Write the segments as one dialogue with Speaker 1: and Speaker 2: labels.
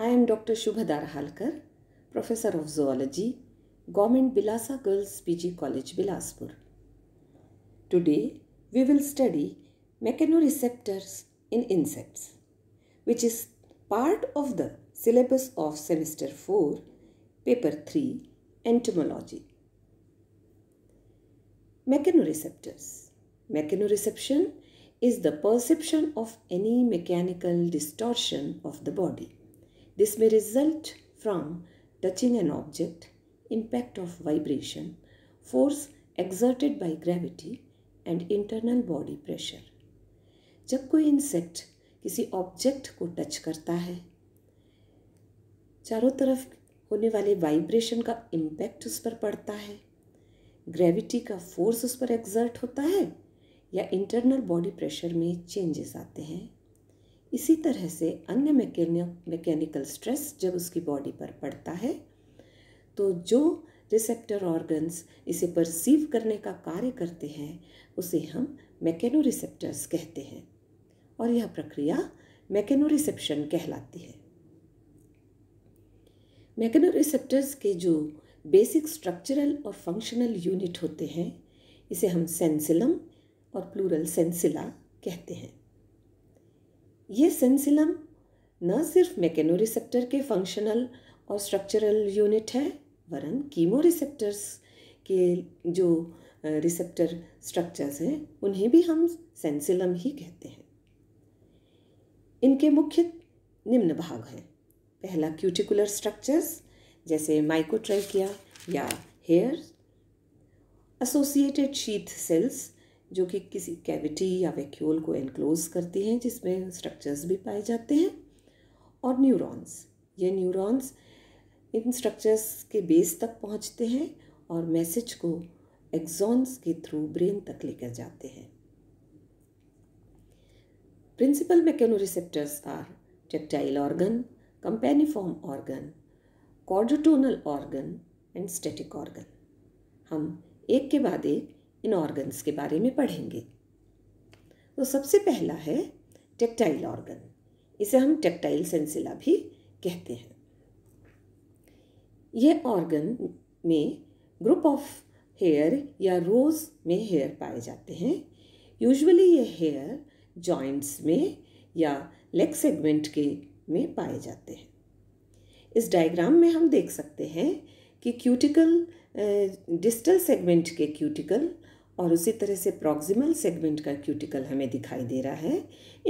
Speaker 1: I am Dr. Shubhadar Halkar, Professor of Zoology, Government Bilasa Girls PG College, Bilaspur. Today, we will study mechanoreceptors in insects, which is part of the syllabus of Semester 4, Paper 3, Entomology. Mechanoreceptors. Mechanoreception is the perception of any mechanical distortion of the body. This may result from touching an object, impact of vibration, force exerted by gravity and internal body pressure. जब कोई insect किसी object को touch करता है चारों तरफ होने वाले वाइब्रेशन का इम्पैक्ट उस पर पड़ता है ग्रेविटी का फोर्स उस पर एग्जर्ट होता है या इंटरनल बॉडी प्रेशर में चेंजेस आते हैं इसी तरह से अन्य मैकेनिकल स्ट्रेस जब उसकी बॉडी पर पड़ता है तो जो रिसेप्टर ऑर्गन्स इसे परसीव करने का कार्य करते हैं उसे हम मैकेनोरिसेप्टर्स कहते हैं और यह प्रक्रिया मैकेनोरिसेप्शन कहलाती है मैकेनोरिसेप्टर्स के जो बेसिक स्ट्रक्चरल और फंक्शनल यूनिट होते हैं इसे हम सेंसिलम और प्लूरल सेंसिला कहते हैं ये सेंसिलम न सिर्फ मैकेनोरिसेप्टर के फंक्शनल और स्ट्रक्चरल यूनिट है वरन कीमोरिसेप्टर्स के जो रिसेप्टर स्ट्रक्चर्स हैं उन्हें भी हम सेंसिलम ही कहते हैं इनके मुख्य निम्न भाग हैं पहला क्यूटिकुलर स्ट्रक्चर्स जैसे माइकोट्राइकिया या हेयर एसोसिएटेड शीथ सेल्स जो कि किसी कैविटी या वैक्यूल को एनक्लोज करती हैं जिसमें स्ट्रक्चर्स भी पाए जाते हैं और न्यूरॉन्स ये न्यूरॉन्स इन स्ट्रक्चर्स के बेस तक पहुंचते हैं और मैसेज को एक्जॉन्स के थ्रू ब्रेन तक लेकर जाते हैं principal mechanoreceptors are tactile organ campaniform organ chordotonal organ and static organ हम एक के बाद एक इन ऑर्गन्स के बारे में पढ़ेंगे तो सबसे पहला है टेक्टाइल ऑर्गन इसे हम टेक्टाइल सेंसिला भी कहते हैं यह ऑर्गन में ग्रुप ऑफ हेयर या रोज में हेयर पाए जाते हैं यूजुअली ये हेयर जॉइंट्स में या लेग सेगमेंट के में पाए जाते हैं इस डायग्राम में हम देख सकते हैं कि क्यूटिकल डिस्टल सेगमेंट के क्यूटिकल और उसी तरह से प्रॉक्सिमल सेगमेंट का क्यूटिकल हमें दिखाई दे रहा है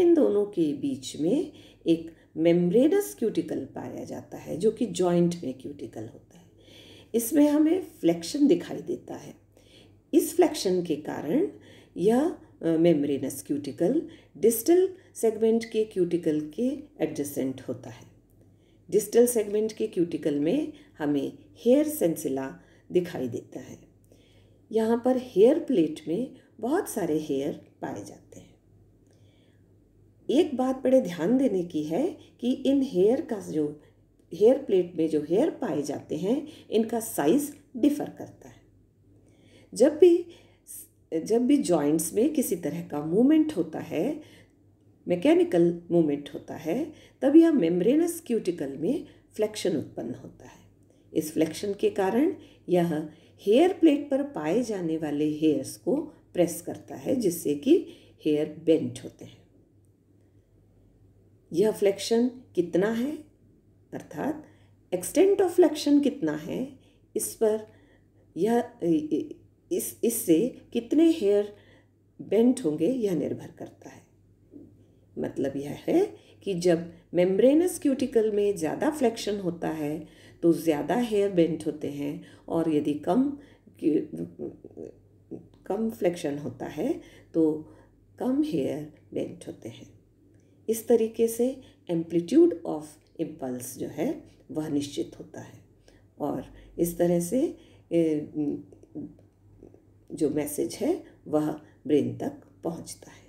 Speaker 1: इन दोनों के बीच में एक मेम्ब्रेनस क्यूटिकल पाया जाता है जो कि जॉइंट में क्यूटिकल होता है इसमें हमें फ्लैक्शन दिखाई देता है इस फ्लैक्शन के कारण यह मेम्ब्रेनस क्यूटिकल डिस्टल सेगमेंट के क्यूटिकल के एडजेसेंट होता है डिस्टल सेगमेंट के क्यूटिकल में हमें हेयर सेंसिला दिखाई देता है यहाँ पर हेयर प्लेट में बहुत सारे हेयर पाए जाते हैं एक बात बड़े ध्यान देने की है कि इन हेयर का जो हेयर प्लेट में जो हेयर पाए जाते हैं इनका साइज़ डिफ़र करता है जब भी जब भी जॉइंट्स में किसी तरह का मूवमेंट होता है मैकेनिकल मूवमेंट होता है तब यह मेम्ब्रेनस क्यूटिकल में फ्लेक्शन उत्पन्न होता है इस फ्लेक्शन के कारण यह हेयर प्लेट पर पाए जाने वाले हेयर्स को प्रेस करता है जिससे कि हेयर बेंट होते हैं यह फ्लेक्शन कितना है अर्थात एक्सटेंट ऑफ फ्लेक्शन कितना है इस पर यह इस इससे कितने हेयर बेंट होंगे यह निर्भर करता है मतलब यह है कि जब मेम्ब्रेनस क्यूटिकल में ज़्यादा फ्लेक्शन होता है तो ज़्यादा हेयर बेंट होते हैं और यदि कम कम फ्लेक्शन होता है तो कम हेयर बेंट होते हैं इस तरीके से एम्पलीट्यूड ऑफ इम्पल्स जो है वह निश्चित होता है और इस तरह से जो मैसेज है वह ब्रेन तक पहुंचता है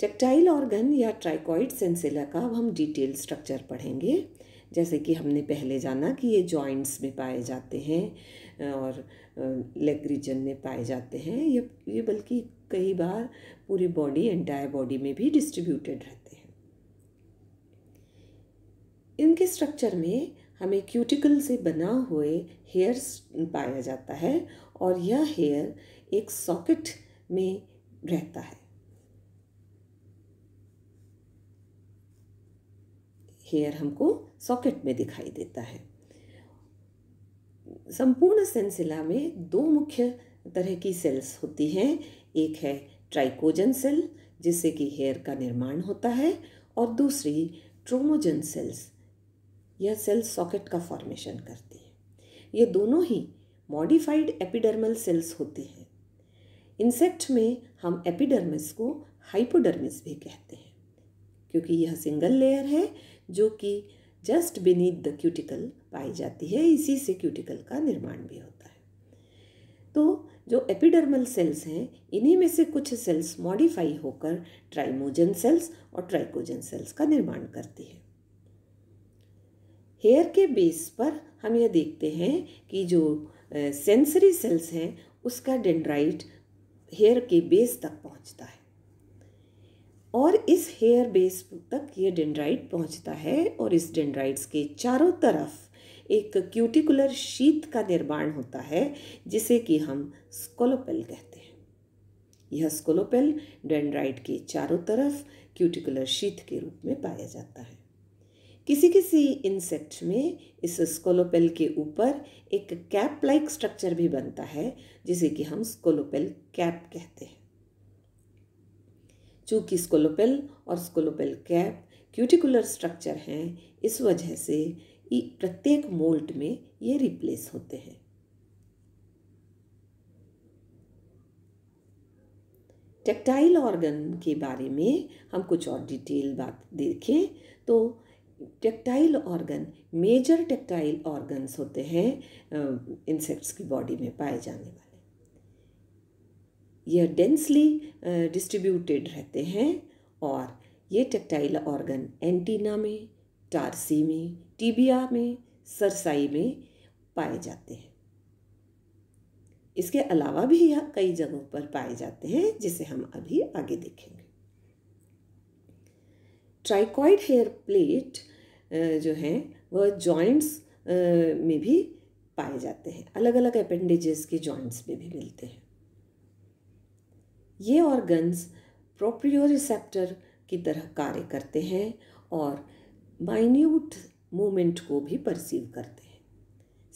Speaker 1: टेक्टाइल ऑर्गन या ट्राइकॉइड सेंसिला का अब हम डिटेल स्ट्रक्चर पढ़ेंगे जैसे कि हमने पहले जाना कि ये जॉइंट्स में पाए जाते हैं और लेग रीजन में पाए जाते हैं ये ये बल्कि कई बार पूरी बॉडी एंटायर बॉडी में भी डिस्ट्रीब्यूटेड रहते हैं इनके स्ट्रक्चर में हमें क्यूटिकल से बना हुए हेयर्स पाया जाता है और यह हेयर एक सॉकेट में रहता है हेयर हमको सॉकेट में दिखाई देता है संपूर्ण सेंसिला में दो मुख्य तरह की सेल्स होती हैं एक है ट्राइकोजन सेल जिससे कि हेयर का निर्माण होता है और दूसरी ट्रोमोजन सेल्स यह सेल सॉकेट का फॉर्मेशन करती है ये दोनों ही मॉडिफाइड एपिडर्मल सेल्स होती हैं इंसेक्ट में हम एपिडर्मिस को हाइपोडर्मिस भी कहते हैं क्योंकि यह सिंगल लेयर है जो कि जस्ट बीनीथ द क्यूटिकल पाई जाती है इसी से क्यूटिकल का निर्माण भी होता है तो जो एपिडर्मल सेल्स हैं इन्हीं में से कुछ सेल्स मॉडिफाई होकर ट्राइमोजन सेल्स और ट्राइकोजन सेल्स का निर्माण करती है हेयर के बेस पर हम यह देखते हैं कि जो सेंसरी सेल्स हैं उसका डेंड्राइट हेयर के बेस तक पहुंचता है और इस हेयर बेस तक ये डेंड्राइट पहुंचता है और इस डेंड्राइट्स के चारों तरफ एक क्यूटिकुलर शीत का निर्माण होता है जिसे कि हम स्कोलोपेल कहते हैं यह स्कोलोपेल डेंड्राइट के चारों तरफ क्यूटिकुलर शीत के रूप में पाया जाता है किसी किसी इंसेक्ट में इस स्कोलोपेल के ऊपर एक कैप लाइक स्ट्रक्चर भी बनता है जिसे कि हम स्कोलोपेल कैप कहते हैं चूँकि स्कोलोपेल और स्कोलोपेल कैप क्यूटिकुलर स्ट्रक्चर हैं इस वजह से प्रत्येक मोल्ट में ये रिप्लेस होते हैं टेक्टाइल ऑर्गन के बारे में हम कुछ और डिटेल बात देखें तो tactile organ major tactile organs होते हैं इंसेक्ट्स की बॉडी में पाए जाने वाले यह डेंसली डिस्ट्रीब्यूटेड रहते हैं और ये टेक्टाइल ऑर्गन एंटीना में टारसी में टीबिया में सरसाई में पाए जाते हैं इसके अलावा भी यह कई जगहों पर पाए जाते हैं जिसे हम अभी आगे देखेंगे ट्राइकॉइड हेयर प्लेट जो हैं वह जॉइंट्स में भी पाए जाते हैं अलग अलग अपेंडेजेस के जॉइंट्स में भी मिलते हैं ये ऑर्गन्स प्रोप्रियो रिसेप्टर की तरह कार्य करते हैं और माइन्यूट मूवमेंट को भी परसीव करते हैं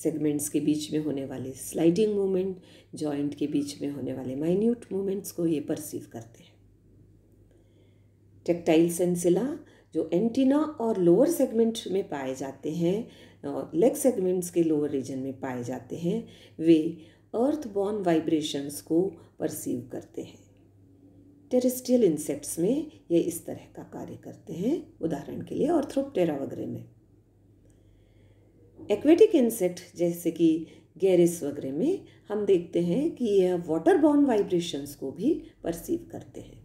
Speaker 1: सेगमेंट्स के बीच में होने वाले स्लाइडिंग मूवमेंट जॉइंट के बीच में होने वाले माइन्यूट मूवमेंट्स को ये परसीव करते हैं टेक्टाइल सेंसिला जो एंटीना और लोअर सेगमेंट में पाए जाते हैं और लेग सेगमेंट्स के लोअर रीजन में पाए जाते हैं वे अर्थ बॉर्न वाइब्रेशंस को परसीव करते हैं टेरेस्ट्रियल इंसेक्ट्स में ये इस तरह का कार्य करते हैं उदाहरण के लिए ऑर्थ्रोप्टेरा वगैरह में एक्वेटिक इंसेक्ट जैसे कि गैरिस वगैरह में हम देखते हैं कि यह वाटर बॉर्न वाइब्रेशंस को भी परसीव करते हैं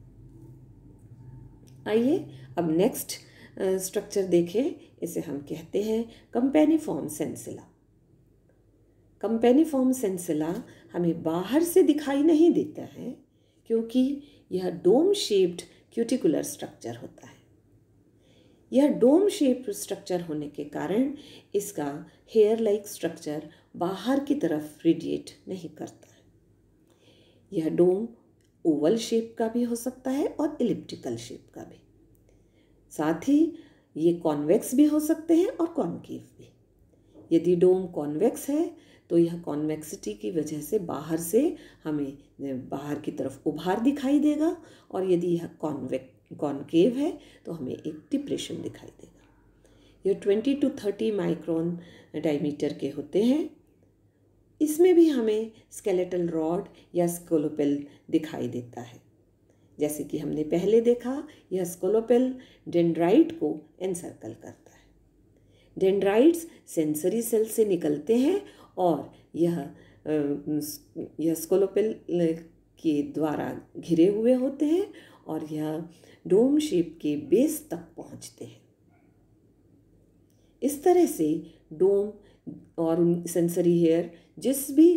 Speaker 1: आइए अब नेक्स्ट स्ट्रक्चर देखें इसे हम कहते हैं कंपेनीफॉर्म सेंसिला कंपेनीफॉर्म सेंसिला हमें बाहर से दिखाई नहीं देता है क्योंकि यह डोम शेप्ड क्यूटिकुलर स्ट्रक्चर होता है यह डोम शेप स्ट्रक्चर होने के कारण इसका हेयर लाइक स्ट्रक्चर बाहर की तरफ रेडिएट नहीं करता है यह डोम ओवल शेप का भी हो सकता है और इलिप्टिकल शेप का भी साथ ही ये कॉन्वेक्स भी हो सकते हैं और कॉन्केव भी यदि डोम कॉन्वेक्स है तो यह कॉन्वेक्सिटी की वजह से बाहर से हमें बाहर की तरफ उभार दिखाई देगा और यदि यह कॉन्वेक कॉन्केव है तो हमें एक डिप्रेशन दिखाई देगा यह twenty to thirty micron diameter के होते हैं इसमें भी हमें स्केलेटल रॉड या स्कोलोपेल दिखाई देता है जैसे कि हमने पहले देखा यह स्कोलोपेल डेंड्राइट को एनसर्कल करता है डेंड्राइट्स सेंसरी सेल से निकलते हैं और यह यह स्कोलोपिल के द्वारा घिरे हुए होते हैं और यह डोम शेप के बेस तक पहुंचते हैं इस तरह से डोम और सेंसरी हेयर जिस भी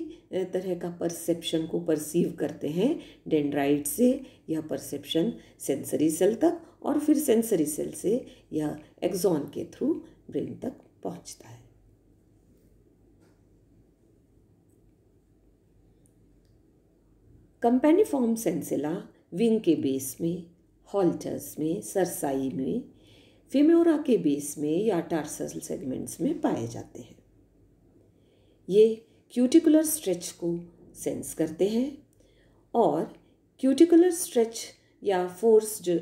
Speaker 1: तरह का परसेप्शन को परसीव करते हैं डेंड्राइट से यह परसेप्शन सेंसरी सेल तक और फिर सेंसरी सेल से यह एक्जॉन के थ्रू ब्रेन तक पहुंचता है कंपेनीफॉर्म सेंसिला विंग के बेस में हॉल्टर्स में सरसाई में फेम्योरा के बेस में या टार्सल सेगमेंट्स में पाए जाते हैं ये क्यूटिकुलर स्ट्रेच को सेंस करते हैं और क्यूटिकुलर स्ट्रेच या फोर्स जो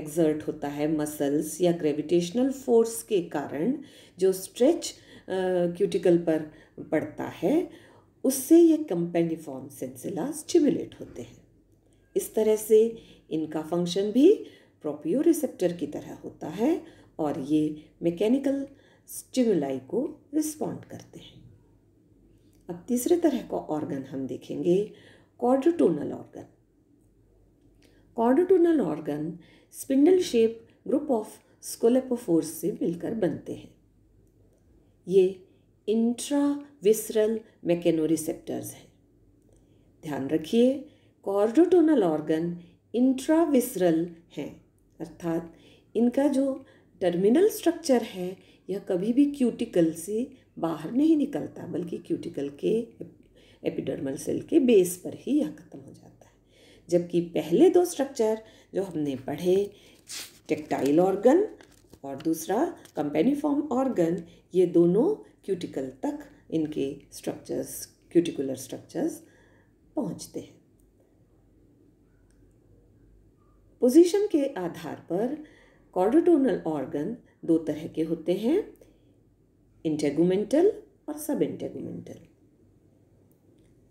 Speaker 1: एग्जर्ट होता है मसल्स या ग्रेविटेशनल फोर्स के कारण जो स्ट्रेच क्यूटिकल पर पड़ता है उससे ये कंपेनिफॉर्म सेंसिला स्टिमुलेट होते हैं इस तरह से इनका फंक्शन भी रिसेप्टर की तरह होता है और ये मैकेनिकल स्टिमुलाई को रिस्पॉन्ड करते हैं अब तीसरे तरह का ऑर्गन हम देखेंगे chordotonal organ chordotonal organ spindle shape group of scolopophores से मिलकर बनते हैं ये इंट्राविसरल मैकेनोरिसेप्टर्स हैं ध्यान रखिए कॉर्डोटोनल ऑर्गन इंट्राविसरल हैं अर्थात इनका जो टर्मिनल स्ट्रक्चर है यह कभी भी क्यूटिकल से बाहर नहीं निकलता बल्कि क्यूटिकल के एपिडर्मल सेल के बेस पर ही यह खत्म हो जाता है जबकि पहले दो स्ट्रक्चर जो हमने पढ़े टेक्टाइल ऑर्गन और दूसरा कंपेनीफॉर्म ऑर्गन ये दोनों क्यूटिकल तक इनके स्ट्रक्चर्स क्यूटिकुलर स्ट्रक्चर्स पहुंचते हैं पोजीशन के आधार पर कॉर्डोटोनल ऑर्गन दो तरह के होते हैं इंटेगुमेंटल और सब इंटेगुमेंटल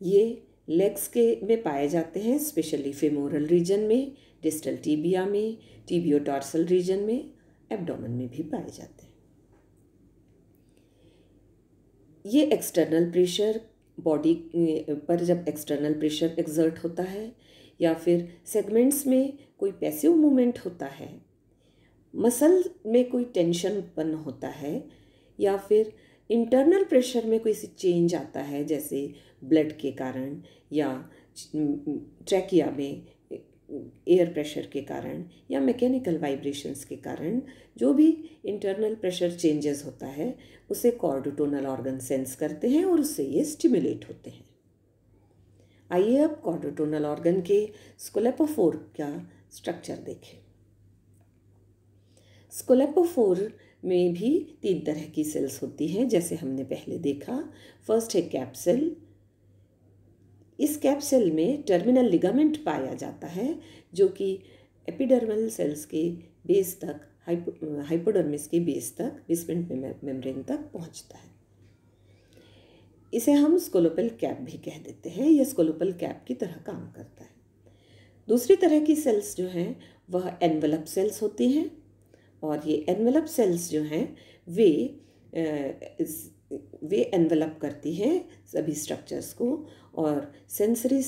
Speaker 1: ये लेग्स के में पाए जाते हैं स्पेशली फेमोरल रीजन में डिस्टल टीबिया में टीबियोटॉर्सल रीजन में एब्डोमेन में भी पाए जाते हैं ये एक्सटर्नल प्रेशर बॉडी पर जब एक्सटर्नल प्रेशर एक्जर्ट होता है या फिर सेगमेंट्स में कोई पैसिव मूवमेंट होता है मसल में कोई टेंशन उत्पन्न होता है या फिर इंटरनल प्रेशर में कोई सी चेंज आता है जैसे ब्लड के कारण या ट्रैकिया में एयर प्रेशर के कारण या मैकेनिकल वाइब्रेशंस के कारण जो भी इंटरनल प्रेशर चेंजेस होता है उसे कॉर्डोटोनल ऑर्गन सेंस करते हैं और उससे ये स्टिमुलेट होते हैं आइए अब कॉर्डोटोनल ऑर्गन के स्कोलेपोफोर का स्ट्रक्चर देखें स्कोलेपोफोर में भी तीन तरह की सेल्स होती हैं जैसे हमने पहले देखा फर्स्ट है कैप्सल इस कैप्सल में टर्मिनल लिगामेंट पाया जाता है जो कि एपिडर्मल सेल्स के बेस तक हाइपोडर्मिस के बेस तक बेसमेंट मेम्ब्रेन तक पहुंचता है इसे हम स्कोलोपल कैप भी कह देते हैं यह स्कोलोपल कैप की तरह काम करता है दूसरी तरह की सेल्स जो हैं वह एनवलप सेल्स होती हैं और ये एनवलप सेल्स जो हैं वे वे एनवलप करती हैं सभी स्ट्रक्चर्स को और सेंसरी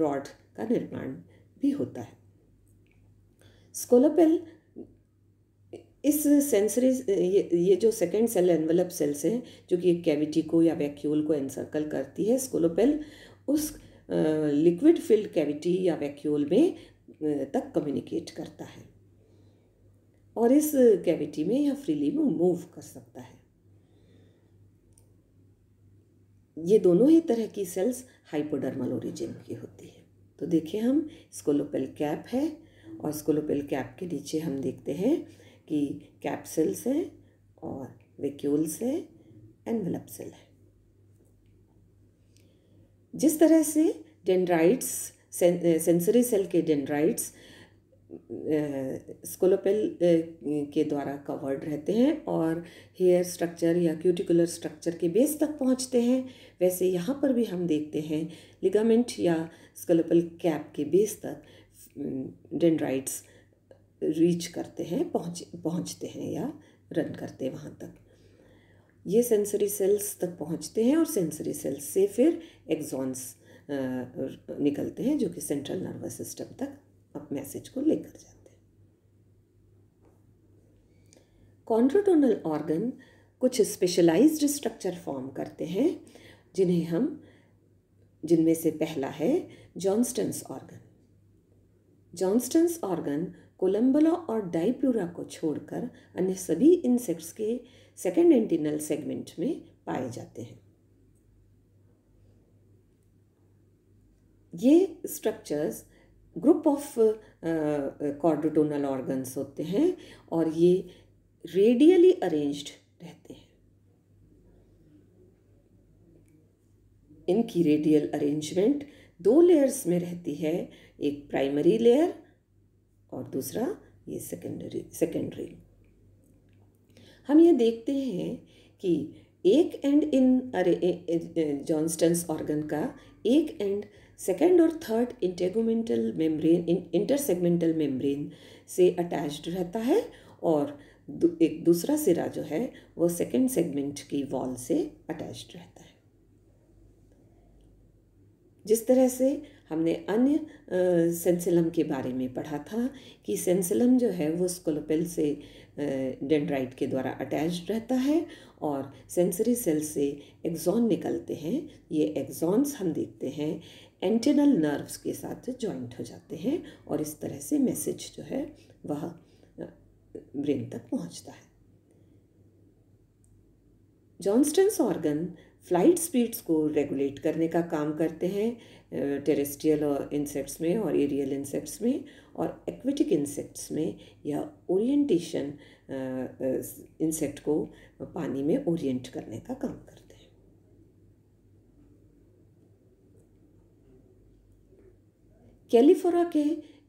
Speaker 1: रॉड का निर्माण भी होता है स्कोलापेल इस सेंसरी ये ये जो सेकेंड सेल एनवलप सेल्स हैं जो कि एक कैविटी को या वैक्यूल को एनसर्कल करती है स्कोलोपेल उस लिक्विड फिल्ड कैविटी या वैक्यूल में तक कम्युनिकेट करता है और इस कैविटी में यह फ्रीली मूव कर सकता है ये दोनों ही तरह की सेल्स हाइपोडर्मल ओरिजिन की होती है तो देखिए हम स्कोलोपेल कैप है और स्कोलोपेल कैप के नीचे हम देखते हैं कि कैप सेल्स है और वेक्यूल्स है एनवलप सेल है जिस तरह से डेंड्राइट्स सेंसरी सेल के डेंड्राइट्स स्कोलोपेल के द्वारा कवर्ड रहते हैं और हेयर स्ट्रक्चर या क्यूटिकुलर स्ट्रक्चर के बेस तक पहुंचते हैं वैसे यहाँ पर भी हम देखते हैं लिगामेंट या स्कोलोपेल कैप के बेस तक डेंड्राइट्स रीच करते हैं पहुँच पहुँचते हैं या रन करते हैं वहाँ तक ये सेंसरी सेल्स तक पहुँचते हैं और सेंसरी सेल्स से फिर एग्जॉन्स निकलते हैं जो कि सेंट्रल नर्वस सिस्टम तक आप मैसेज को लेकर जाते हैं कॉन्ट्रोटोनल ऑर्गन कुछ स्पेशलाइज्ड स्ट्रक्चर फॉर्म करते हैं जिन्हें हम जिनमें से पहला है जॉन्स्टन्स ऑर्गन जॉन्स्टन्स ऑर्गन कोलम्बला और डाइप्यूरा को छोड़कर अन्य सभी इंसेक्ट्स के सेकेंड एंटिनल सेगमेंट में पाए जाते हैं ये structures group of chordotonal organs होते हैं और ये रेडियली अरेंज्ड रहते हैं इनकी रेडियल अरेंजमेंट दो लेयर्स में रहती है एक प्राइमरी लेयर और दूसरा ये सेकेंडरी सेकेंडरी हम ये देखते हैं कि एक एंड इन अरे जॉन्स्टन्स ऑर्गन का एक एंड सेकेंड और third integumental membrane intersegmental membrane से अटैच्ड रहता है और एक दूसरा सिरा जो है वो सेकेंड सेगमेंट की वॉल से अटैच्ड रहता है जिस तरह से हमने अन्य सेंसिलम के बारे में पढ़ा था कि सेंसिलम जो है वो स्कोलोपेल से डेंड्राइट के द्वारा अटैच रहता है और सेंसरी सेल से एग्जॉन निकलते हैं ये एग्जॉन्स हम देखते हैं एंटेनल नर्व्स के साथ जॉइंट हो जाते हैं और इस तरह से मैसेज जो है वह ब्रेन तक पहुंचता है जॉन्स्टन्स ऑर्गन फ्लाइट स्पीड्स को रेगुलेट करने का काम करते हैं टेरेस्ट्रियल और इंसेक्ट्स में और एरियल इंसेक्ट्स में और एक्वेटिक इंसेक्ट्स में या ओरिएंटेशन इंसेक्ट को पानी में ओरिएंट करने का काम करते हैं कैलिफोरा के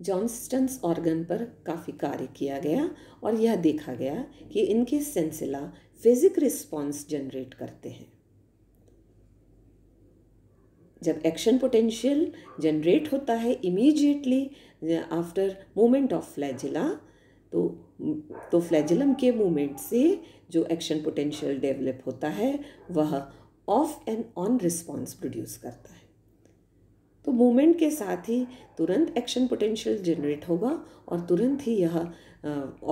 Speaker 1: जॉनस्टन्स ऑर्गन पर काफ़ी कार्य किया गया और यह देखा गया कि इनके सेंसिला फिजिक रिस्पॉन्स जनरेट करते हैं जब एक्शन पोटेंशियल जनरेट होता है immediately after movement of flagella तो तो फ्लैजिलम के मूवमेंट से जो एक्शन पोटेंशियल डेवलप होता है वह off and on response produce करता है तो मूवमेंट के साथ ही तुरंत एक्शन पोटेंशियल जनरेट होगा और तुरंत ही यह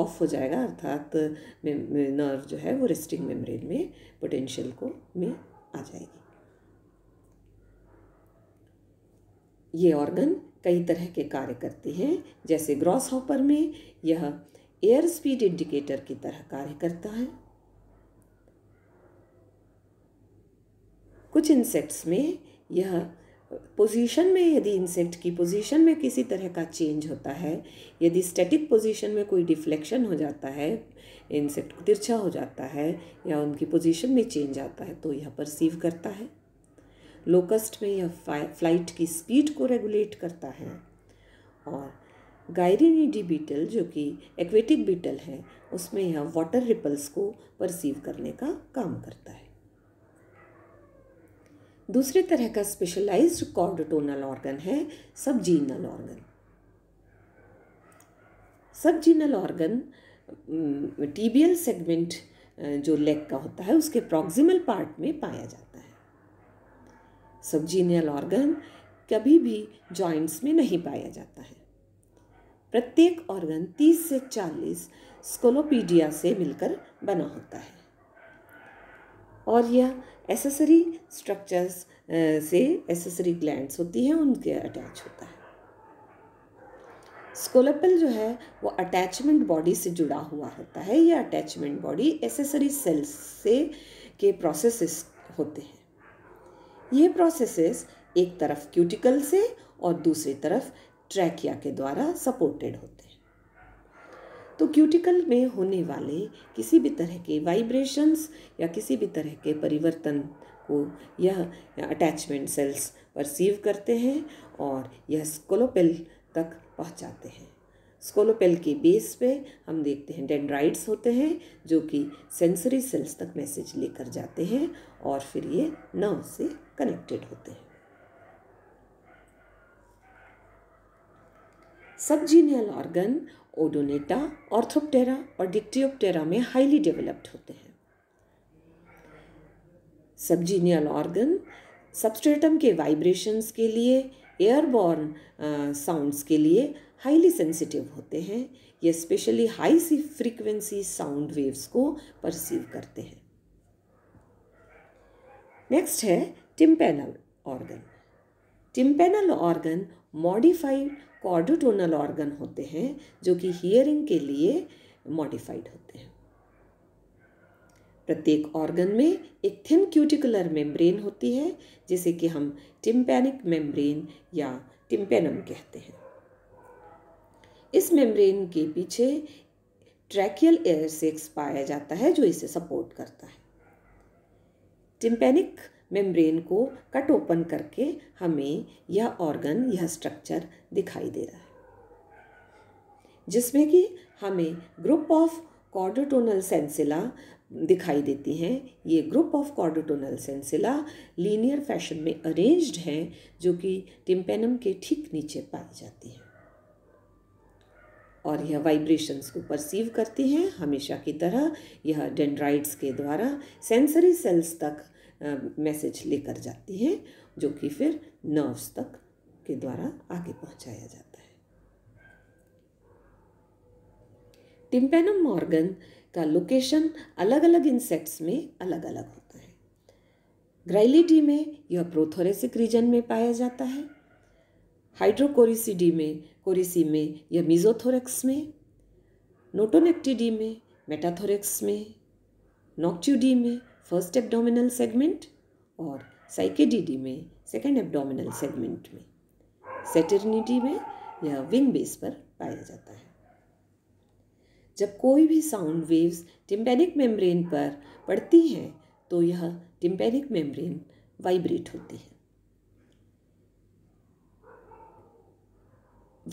Speaker 1: ऑफ हो जाएगा अर्थात नर्व जो है वो रेस्टिंग मेम्ब्रेन में पोटेंशियल को में आ जाएगी ये ऑर्गन कई तरह के कार्य करते हैं जैसे ग्रॉस हॉपर में यह एयर स्पीड इंडिकेटर की तरह कार्य करता है कुछ इंसेक्ट्स में यह पोजीशन में यदि इंसेक्ट की पोजीशन में किसी तरह का चेंज होता है यदि स्टैटिक पोजीशन में कोई डिफ्लेक्शन हो जाता है इंसेक्ट तिरछा हो जाता है या उनकी पोजीशन में चेंज आता है तो यह परसीव करता है लोकस्ट में यह फ्लाइट की स्पीड को रेगुलेट करता है और गायरिनीडी बीटल जो कि एक्वेटिक बीटल है उसमें यह वाटर रिपल्स को परसीव करने का काम करता है दूसरे तरह का स्पेशलाइज्ड कॉर्ड टोनल ऑर्गन है सब subgenual organ subgenual organ tibial segment जो लेग का होता है उसके प्रॉक्सिमल पार्ट में पाया जाता है सब जीनियल ऑर्गन कभी भी जॉइंट्स में नहीं पाया जाता है प्रत्येक ऑर्गन 30 से 40 स्कोलोपीडिया से मिलकर बना होता है और यह एसेसरी स्ट्रक्चर्स uh, से एसेसरी ग्लैंड्स होती हैं उनके अटैच होता है स्कोलपल जो है वो अटैचमेंट बॉडी से जुड़ा हुआ होता है या अटैचमेंट बॉडी एसेसरी सेल्स से के प्रोसेसेस होते हैं ये प्रोसेसेस एक तरफ क्यूटिकल से और दूसरी तरफ ट्रैकिया के द्वारा सपोर्टेड होते हैं तो क्यूटिकल में होने वाले किसी भी तरह के वाइब्रेशंस या किसी भी तरह के परिवर्तन को यह अटैचमेंट सेल्स परसीव करते हैं और यह स्कोलोपेल तक पहुंचाते हैं स्कोलोपेल के बेस पे हम देखते हैं डेंड्राइड्स होते हैं जो कि सेंसरी सेल्स तक मैसेज लेकर जाते हैं और फिर ये नर्व से कनेक्टेड होते हैं सब जीनियल ऑर्गन ओडोनेटा ऑर्थोप्टेरा और डिक्टियोप्टेरा में हाईली डेवलप्ड होते हैं सबजीनियल ऑर्गन सबस्ट्रेटम के वाइब्रेशंस के लिए एयरबॉर्न साउंड्स के लिए हाईली सेंसिटिव होते हैं ये specially high C frequency sound waves को परसीव करते हैं नेक्स्ट है tympanal organ tympanal organ modified chordotonal organ होते हैं जो कि हियरिंग के लिए मॉडिफाइड होते हैं प्रत्येक ऑर्गन में एक थिन क्यूटिकुलर मेम्ब्रेन होती है जिसे कि हम टिम्पेनिक मेम्ब्रेन या टिम्पेनम कहते हैं इस मेम्ब्रेन के पीछे ट्रैकियल एयर सेक्स पाया जाता है जो इसे सपोर्ट करता है टिम्पेनिक मेम्ब्रेन को कट ओपन करके हमें यह ऑर्गन यह स्ट्रक्चर दिखाई दे रहा है जिसमें कि हमें ग्रुप ऑफ कॉर्डोटोनल सेंसिला दिखाई देती हैं ये group of chordotonal sensilla linear fashion में अरेंज्ड हैं जो कि टिम्पेनम के ठीक नीचे पाई जाती हैं और यह वाइब्रेशंस को परसीव करती हैं हमेशा की तरह यह डेंड्राइड्स के द्वारा सेंसरी सेल्स तक मैसेज लेकर जाती है जो कि फिर नर्व्स तक के द्वारा आगे पहुंचाया जाता है टिम्पेनम मॉर्गन का लोकेशन अलग अलग इंसेक्ट्स में अलग अलग होता है ग्राइलिटी में यह प्रोथोरेसिक रीजन में पाया जाता है हाइड्रोकोरिसिडी में कोरिसी में या मिजोथोरेक्स में नोटोनेक्टिडी में मेटाथोरेक्स में नॉक्ट्यूडी में फर्स्ट एब्डोमिनल सेगमेंट और साइकेडीडी में सेकेंड एब्डोमिनल सेगमेंट में सेटर्निटी में यह विंग बेस पर पाया जाता है जब कोई भी साउंड वेव्स टिम्पेनिक मेम्ब्रेन पर पड़ती हैं तो यह टिम्पेनिक मेम्ब्रेन वाइब्रेट होती है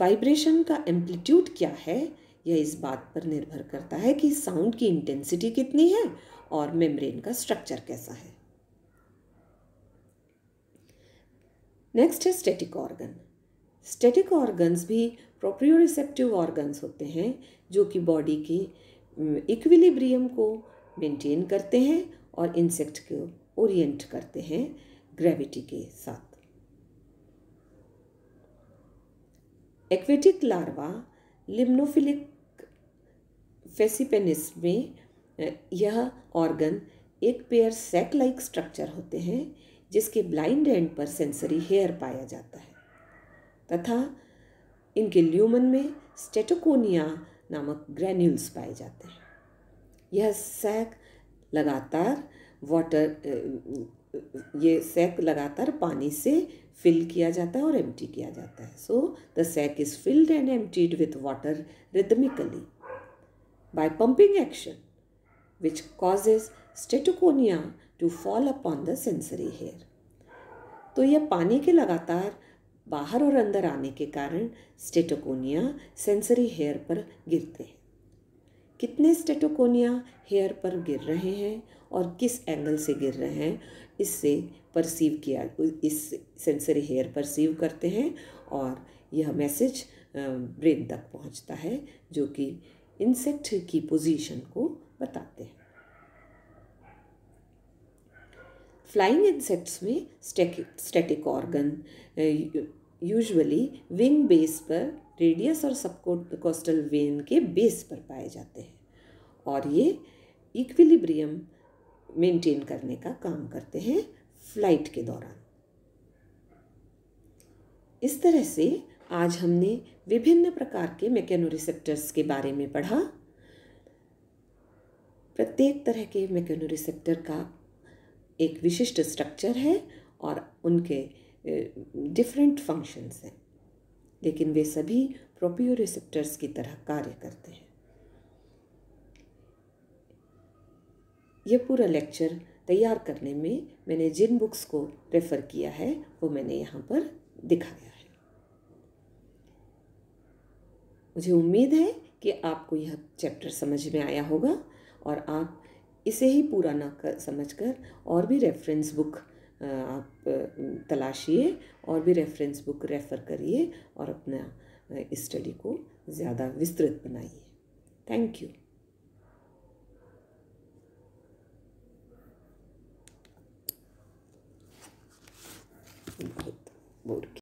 Speaker 1: वाइब्रेशन का एम्पलीट्यूड क्या है यह इस बात पर निर्भर करता है कि साउंड की इंटेंसिटी कितनी है और मेम्ब्रेन का स्ट्रक्चर कैसा है नेक्स्ट है स्टेटिक ऑर्गन स्टेटिक ऑर्गन्स भी प्रोप्रियोरिसेप्टिव ऑर्गन्स होते हैं जो कि बॉडी के इक्विलिब्रियम को मेंटेन करते हैं और इंसेक्ट को ओरिएंट करते हैं ग्रेविटी के साथ एक्वेटिक लार्वा लिम्नोफिलिक फेसिपेनिस में यह ऑर्गन एक पेयर सेक लाइक स्ट्रक्चर होते हैं जिसके ब्लाइंड एंड पर सेंसरी हेयर पाया जाता है तथा इनके ल्यूमन में स्टेटोकोनिया नामक ग्रैन्यूल्स पाए जाते हैं यह सैक लगातार वाटर ये सैक लगातार पानी से फिल किया जाता है और एम्प्टी किया जाता है so the sac is filled and emptied with water rhythmically by pumping action which causes stetoconia to fall upon the sensory hair. तो यह पानी के लगातार बाहर और अंदर आने के कारण स्टेटोकोनिया सेंसरी हेयर पर गिरते हैं कितने स्टेटोकोनिया हेयर पर गिर रहे हैं और किस एंगल से गिर रहे हैं इससे परसीव किया इस सेंसरी हेयर परसीव करते हैं और यह मैसेज ब्रेन तक पहुंचता है जो कि इंसेक्ट की पोजीशन को बताते हैं फ्लाइंग इंसेक्ट्स में static organ usually wing base पर रेडियस और सबकोस्टल वेन के बेस पर पाए जाते हैं और ये इक्विलिब्रियम मेंटेन करने का काम करते हैं फ्लाइट के दौरान इस तरह से आज हमने विभिन्न प्रकार के मैकेनोरिसेप्टर्स के बारे में पढ़ा प्रत्येक तरह के मेकेनोरिसेप्टर का एक विशिष्ट स्ट्रक्चर है और उनके डिफरेंट फंक्शंस हैं लेकिन वे सभी प्रोपियोरिसेप्टर्स की तरह कार्य करते हैं यह पूरा लेक्चर तैयार करने में मैंने जिन बुक्स को रेफ़र किया है वो मैंने यहाँ पर दिखाया है मुझे उम्मीद है कि आपको यह चैप्टर समझ में आया होगा और आप इसे ही पूरा ना कर समझ कर और भी रेफरेंस बुक आप तलाशिए और भी रेफरेंस बुक रेफ़र करिए और अपना स्टडी को ज़्यादा विस्तृत बनाइए थैंक यू बहुत बोर